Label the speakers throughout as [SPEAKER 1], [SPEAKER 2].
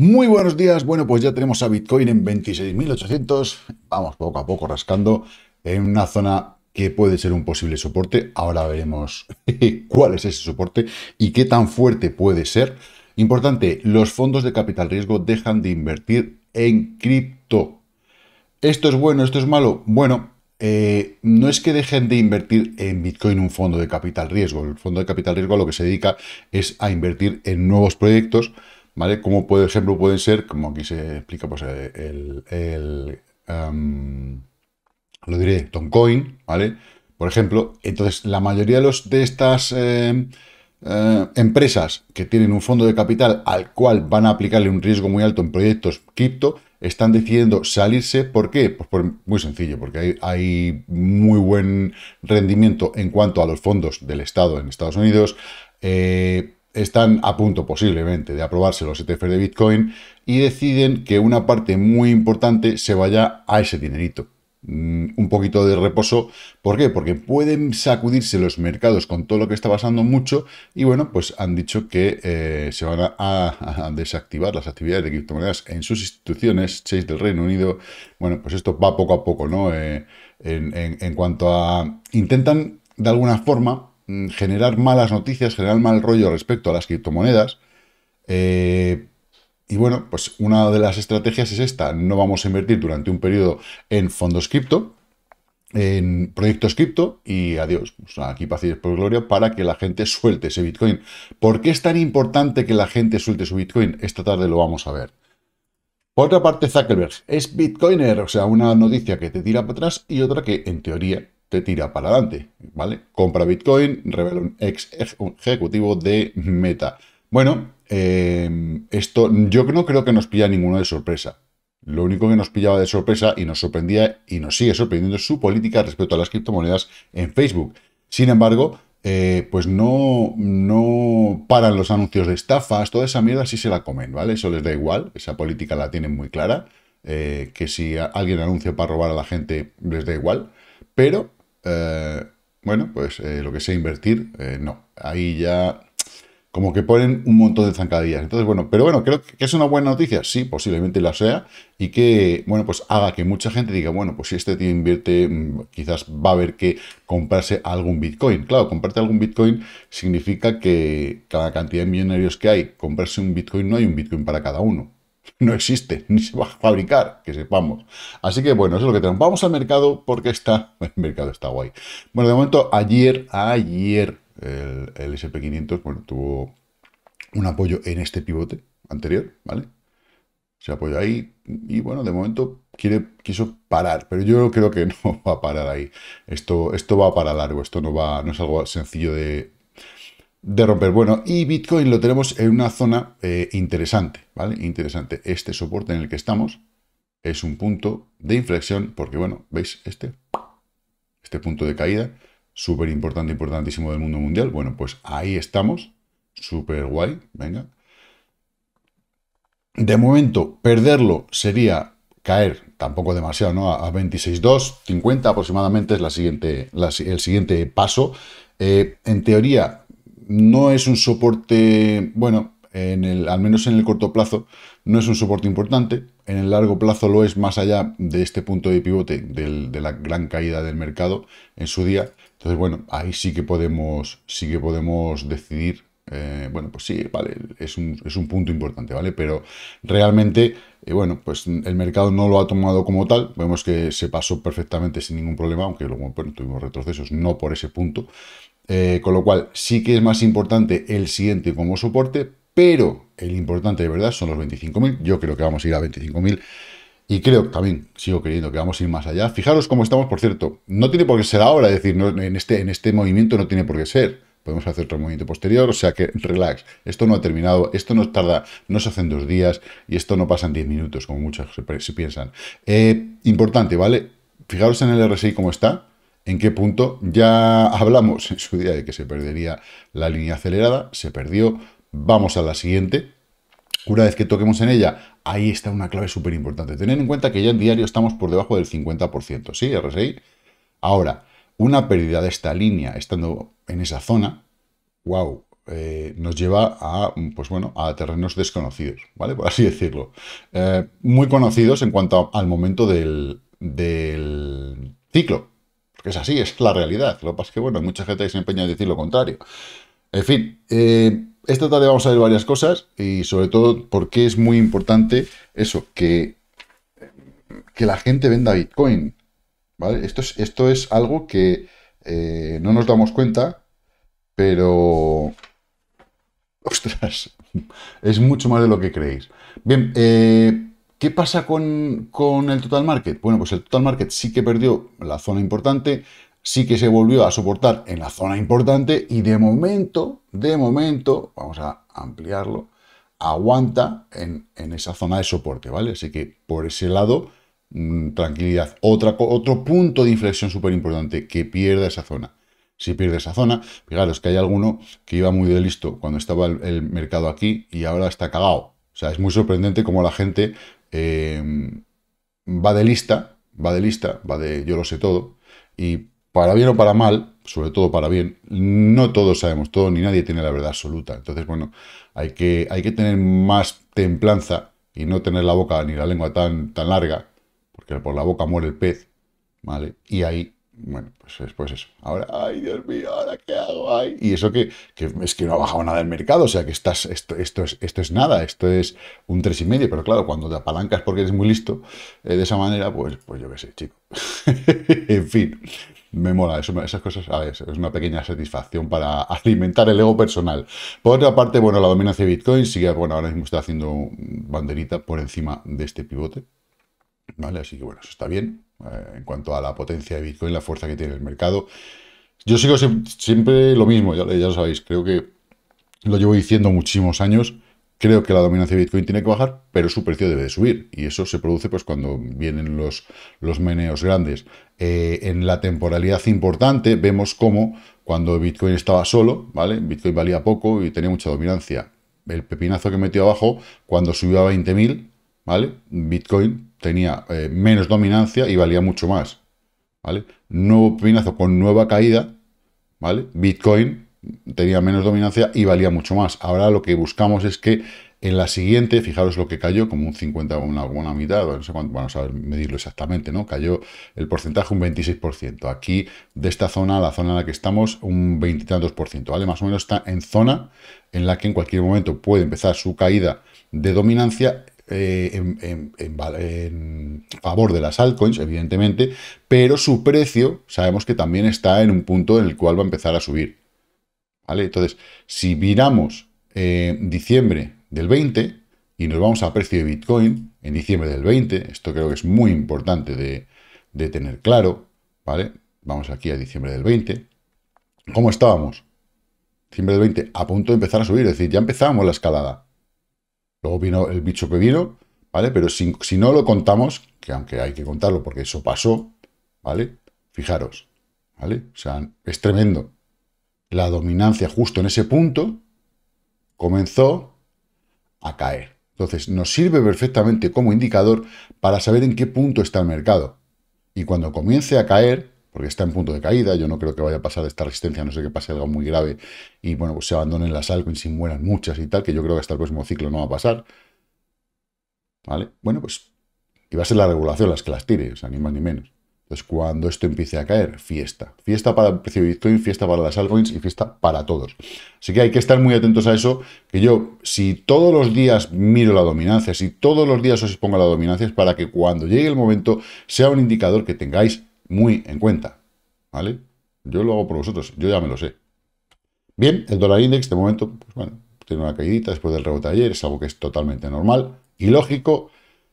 [SPEAKER 1] Muy buenos días. Bueno, pues ya tenemos a Bitcoin en 26.800. Vamos poco a poco rascando en una zona que puede ser un posible soporte. Ahora veremos cuál es ese soporte y qué tan fuerte puede ser. Importante, los fondos de capital riesgo dejan de invertir en cripto. ¿Esto es bueno? ¿Esto es malo? Bueno, eh, no es que dejen de invertir en Bitcoin un fondo de capital riesgo. El fondo de capital riesgo lo que se dedica es a invertir en nuevos proyectos ¿vale? Como por ejemplo pueden ser, como aquí se explica, pues eh, el, el lo diré, Toncoin, ¿vale? Por ejemplo, entonces la mayoría de, los, de estas eh, eh, empresas que tienen un fondo de capital al cual van a aplicarle un riesgo muy alto en proyectos cripto, están decidiendo salirse. ¿Por qué? Pues muy sencillo, porque hay, hay, muy buen rendimiento en cuanto a los fondos del Estado en Estados Unidos. Eh, están a punto posiblemente de aprobarse los ETF de Bitcoin y deciden que una parte muy importante se vaya a ese dinerito. Mm, un poquito de reposo. ¿Por qué? Porque pueden sacudirse los mercados con todo lo que está pasando mucho y bueno, pues han dicho que eh, se van a, desactivar las actividades de criptomonedas en sus instituciones, Chase del Reino Unido. Bueno, pues esto va poco a poco, ¿no? Eh, en cuanto a... Intentan de alguna forma Mm, generar malas noticias, generar mal rollo respecto a las criptomonedas. Eh, y bueno, pues una de las estrategias es esta. No vamos a invertir durante un periodo en fondos cripto, en proyectos cripto y adiós. aquí pacientes por gloria para que la gente suelte ese Bitcoin. ¿Por qué es tan importante que la gente suelte su Bitcoin? Esta tarde lo vamos a ver. Por otra parte, Zuckerberg es Bitcoiner, o sea, una noticia que te tira para atrás y otra que, en teoría, te tira para adelante, ¿vale? Compra Bitcoin, revela un ex ejecutivo de Meta. Bueno, eh, esto yo no creo que nos pilla ninguno de sorpresa. Lo único que nos pillaba de sorpresa y nos sorprendía y nos sigue sorprendiendo es su política respecto a las criptomonedas en Facebook. Sin embargo, eh, pues no, no paran los anuncios de estafas, toda esa mierda sí se la comen, ¿vale? Eso les da igual, esa política la tienen muy clara, eh, que si alguien anuncia para robar a la gente les da igual, pero eh, bueno, pues eh, lo que sea invertir, eh, no. Ahí ya como que ponen un montón de zancadillas. Entonces, bueno, pero bueno, creo que es una buena noticia, sí, posiblemente la sea, y que, bueno, pues haga que mucha gente diga, bueno, pues si este tío invierte, mm, quizás va a haber que comprarse algún Bitcoin. Claro, comprarte algún Bitcoin significa que cada cantidad de millonarios que hay, comprarse un Bitcoin, no hay un Bitcoin para cada uno. no existe, ni se va a fabricar, que sepamos. Así que bueno, eso es lo que tenemos. Vamos al mercado porque está, el mercado está guay. Bueno, de momento, ayer, ayer, el, el SP500, bueno, tuvo un apoyo en este pivote anterior, ¿vale? Se apoyó ahí y bueno, de momento quiere, quiso parar, pero yo creo que no va a parar ahí. Esto, esto va para largo, esto no va, no es algo sencillo de, de romper. Bueno, y Bitcoin lo tenemos en una zona eh, interesante, ¿vale? Interesante. Este soporte en el que estamos es un punto de inflexión, porque bueno, ¿veis? Este, este punto de caída, súper importante, importantísimo del mundo mundial. Bueno, pues ahí estamos, súper guay, venga. De momento, perderlo sería caer, tampoco demasiado, ¿no? A, 26,2,50 aproximadamente es la siguiente, el siguiente paso. Eh, en teoría, no es un soporte, bueno, en el, al menos en el corto plazo, no es un soporte importante. En el largo plazo lo es más allá de este punto de pivote de la gran caída del mercado en su día. Entonces, bueno, ahí sí que podemos, sí que podemos decidir. Eh, bueno, pues sí, vale, es un, punto importante, ¿vale? Pero realmente, eh, bueno, pues el mercado no lo ha tomado como tal. Vemos que se pasó perfectamente sin ningún problema, aunque luego tuvimos retrocesos, no por ese punto. Eh, con lo cual, sí que es más importante el siguiente como soporte, pero el importante de verdad son los 25.000. Yo creo que vamos a ir a 25.000. Y creo también, sigo creyendo que vamos a ir más allá. Fijaros cómo estamos, por cierto. No tiene por qué ser ahora, es decir, en, este, en este movimiento no tiene por qué ser. Podemos hacer otro movimiento posterior, o sea que relax. Esto no ha terminado, esto no tarda, no se hacen dos días y esto no pasa en 10 minutos, como muchas se, piensan. Eh, importante, ¿vale? Fijaros en el RSI cómo está, en qué punto. Ya hablamos en su día de que se perdería la línea acelerada, se perdió. Vamos a la siguiente. Una vez que toquemos en ella, ahí está una clave súper importante. Tener en cuenta que ya en diario estamos por debajo del 50%, ¿sí, Ahora, una pérdida de esta línea estando en esa zona, wow, eh, nos lleva a, pues bueno, a terrenos desconocidos, ¿vale? Por así decirlo. Eh, muy conocidos en cuanto al momento del ciclo, porque es así, es la realidad. Lo que pasa es que, bueno, hay mucha gente que se empeña en decir lo contrario. En fin, eh, esta tarde vamos a ver varias cosas y sobre todo porque es muy importante eso, que, que la gente venda Bitcoin. ¿vale? Esto, es, esto es algo que eh, no nos damos cuenta, pero... Ostras, es mucho más de lo que creéis. Bien, eh, ¿Qué pasa con, el total market? Bueno, pues el total market sí que perdió la zona importante, sí que se volvió a soportar en la zona importante y de momento, de momento, vamos a ampliarlo, aguanta en, esa zona de soporte, ¿vale? Así que por ese lado, mm, tranquilidad. Otra, otro punto de inflexión súper importante, que pierda esa zona. Si pierde esa zona, fijaros que hay alguno que iba muy de listo cuando estaba el, el mercado aquí y ahora está cagado. O sea, es muy sorprendente cómo la gente Em, va de lista, va de lista, va de yo lo sé todo, y para bien o para mal, sobre todo para bien, no todos sabemos todo, ni nadie tiene la verdad absoluta. Entonces, bueno, hay que, hay que tener más templanza y no tener la boca ni la lengua tan, tan larga, porque por la boca muere el pez, ¿vale? Y ahí bueno, pues después eso. Ahora, ay, Dios mío, ahora qué hago, ay. Y eso que, es que no ha bajado nada el mercado, o sea que estás, esto, esto, es, esto es nada, esto es un y medio. pero claro, cuando te apalancas porque eres muy listo, eh, de esa manera, pues, pues yo qué sé, chico. en fin, me mola, eso, esas cosas, es una pequeña satisfacción para alimentar el ego personal. Por otra parte, bueno, la dominancia de Bitcoin sigue, bueno, ahora mismo está haciendo banderita por encima de este pivote, ¿Vale? Así que bueno, eso está bien. Eh, en cuanto a la potencia de Bitcoin, la fuerza que tiene el mercado. Yo sigo siempre, lo mismo, ya, lo sabéis. Creo que lo llevo diciendo muchísimos años. Creo que la dominancia de Bitcoin tiene que bajar, pero su precio debe de subir. Y eso se produce pues, cuando vienen los, los meneos grandes. Eh, en la temporalidad importante vemos cómo cuando Bitcoin estaba solo, ¿vale? Bitcoin valía poco y tenía mucha dominancia. El pepinazo que metió abajo, cuando subió a 20.000, ¿vale? Bitcoin tenía eh, menos dominancia y valía mucho más. ¿Vale? Nuevo pinazo con nueva caída, ¿vale? Bitcoin tenía menos dominancia y valía mucho más. Ahora lo que buscamos es que en la siguiente, fijaros lo que cayó, como un 50, una, buena mitad, no sé cuánto, medirlo exactamente, ¿no? Cayó el porcentaje un 26%. Aquí, de esta zona a la zona en la que estamos, un tantos por ciento, ¿vale? Más o menos está en zona en la que en cualquier momento puede empezar su caída de dominancia eh, en, favor de las altcoins, evidentemente, pero su precio sabemos que también está en un punto en el cual va a empezar a subir. ¿Vale? Entonces, si miramos eh, diciembre del 20 y nos vamos a precio de Bitcoin en diciembre del 20, esto creo que es muy importante de, tener claro, ¿vale? Vamos aquí a diciembre del 20. ¿Cómo estábamos? Diciembre del 20, a punto de empezar a subir, es decir, ya empezamos la escalada. Luego vino el bicho que vino, ¿vale? Pero si, no lo contamos, que aunque hay que contarlo porque eso pasó, ¿vale? Fijaros, ¿vale? O sea, es tremendo. La dominancia justo en ese punto comenzó a caer. Entonces, nos sirve perfectamente como indicador para saber en qué punto está el mercado. Y cuando comience a caer, porque está en punto de caída, yo no creo que vaya a pasar esta resistencia, no sé que pase algo muy grave y bueno, pues se abandonen las altcoins y mueran muchas y tal, que yo creo que hasta el próximo ciclo no va a pasar. ¿Vale? Bueno, pues y va a ser la regulación las que las tire, o sea, ni más ni menos. Entonces, cuando esto empiece a caer, fiesta. Fiesta para el precio de Bitcoin, fiesta para las altcoins y fiesta para todos. Así que hay que estar muy atentos a eso, que yo, si todos los días miro la dominancia, si todos los días os expongo la dominancia, es para que cuando llegue el momento sea un indicador que tengáis muy en cuenta, ¿vale? Yo lo hago por vosotros, yo ya me lo sé. Bien, el dólar index de momento, pues bueno, tiene una caída después del rebote ayer, es algo que es totalmente normal y lógico.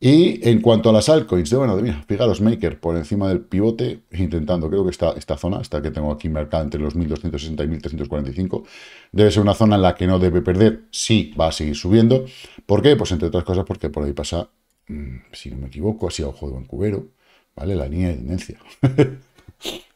[SPEAKER 1] Y en cuanto a las altcoins, de bueno, mira, fijaros, Maker por encima del pivote, intentando, creo que esta, esta zona, esta que tengo aquí marcada entre los 1260 y 1345, debe ser una zona en la que no debe perder, sí va a seguir subiendo. ¿Por qué? Pues entre otras cosas porque por ahí pasa, mm, si no me equivoco, así a ojo de cubero ¿vale? La línea de tendencia.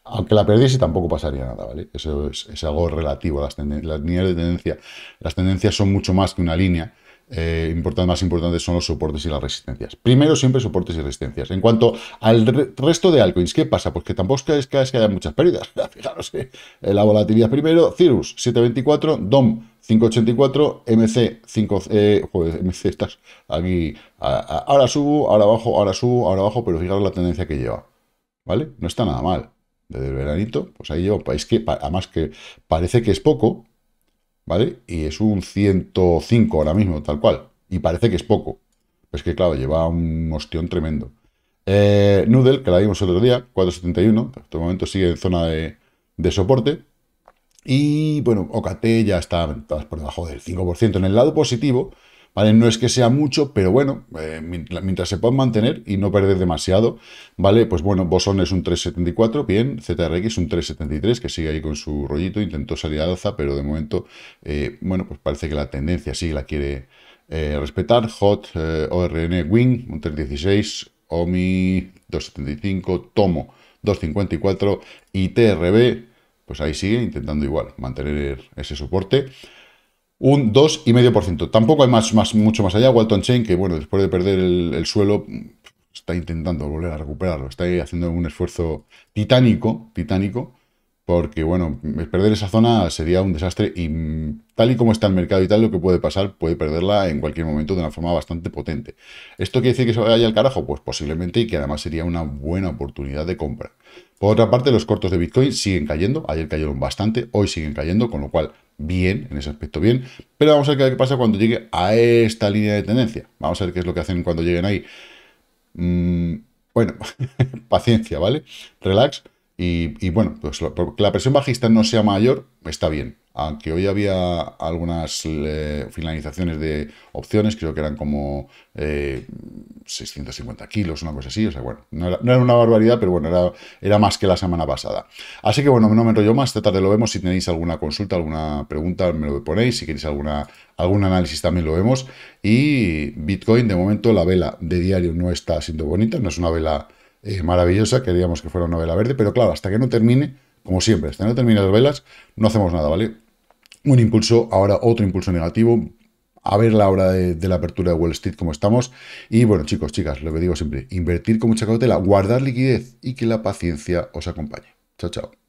[SPEAKER 1] Aunque la perdiese tampoco pasaría nada, ¿vale? Eso es, algo relativo. Las, las, líneas de tendencia, las tendencias son mucho más que una línea. Eh, importante, más importantes son los soportes y las resistencias. Primero, siempre soportes y resistencias. En cuanto al resto de altcoins, ¿qué pasa? Pues que tampoco es que, haya muchas pérdidas. Fijaros, que eh, la volatilidad primero, Cirrus 724, DOM 584, MC 5, MC estás aquí, ahora subo, ahora bajo, ahora subo, ahora bajo, pero fijaros la tendencia que lleva, ¿vale? No está nada mal, desde el veranito, pues ahí lleva, es que además que parece que es poco, ¿vale? Y es un 105 ahora mismo, tal cual, y parece que es poco, pues que claro, lleva un ostión tremendo. Eh, Noodle, que la vimos el otro día, 471, este momento sigue en zona de, de soporte, y bueno, OKT ya está por debajo del 5% en el lado positivo. ¿Vale? No es que sea mucho, pero bueno, eh, mientras se pueda mantener y no perder demasiado, ¿vale? Pues bueno, Boson es un 374, bien, ZRX un 373, que sigue ahí con su rollito, intentó salir al alza, pero de momento, eh, bueno, pues parece que la tendencia sí la quiere eh, respetar. Hot, ORN, Wing, un 316, OMI 275, Tomo 254 y TRB pues ahí sigue intentando igual mantener ese soporte. Un 2,5%. Tampoco hay más, mucho más allá. Walton Chain, que bueno, después de perder el, suelo, está intentando volver a recuperarlo. Está haciendo un esfuerzo titánico, titánico porque bueno, perder esa zona sería un desastre y tal y como está el mercado y tal, lo que puede pasar, puede perderla en cualquier momento de una forma bastante potente. ¿Esto quiere decir que se vaya al carajo? Pues posiblemente y que además sería una buena oportunidad de compra. Por otra parte, los cortos de Bitcoin siguen cayendo, ayer cayeron bastante, hoy siguen cayendo, con lo cual bien, en ese aspecto bien, pero vamos a ver qué pasa cuando llegue a esta línea de tendencia. Vamos a ver qué es lo que hacen cuando lleguen ahí. Mm, bueno, paciencia, ¿vale? Relax y, bueno, pues la, que la presión bajista no sea mayor, está bien. Aunque hoy había algunas eh, finalizaciones de opciones, creo que eran como 650 eh, kilos, una cosa así. O sea, bueno, no era, una barbaridad, pero bueno, era, era, más que la semana pasada. Así que bueno, no me enrollo más. Esta tarde lo vemos. Si tenéis alguna consulta, alguna pregunta, me lo ponéis. Si queréis alguna, algún análisis, también lo vemos. Y Bitcoin, de momento, la vela de diario no está siendo bonita, no es una vela eh, maravillosa, queríamos que fuera una vela verde, pero claro, hasta que no termine, como siempre, hasta que no termine las velas, no hacemos nada, ¿vale? Un impulso, ahora otro impulso negativo, a ver la hora de, de, la apertura de Wall Street como estamos. Y bueno, chicos, chicas, lo que digo siempre, invertir con mucha cautela, guardar liquidez y que la paciencia os acompañe. Chao, chao.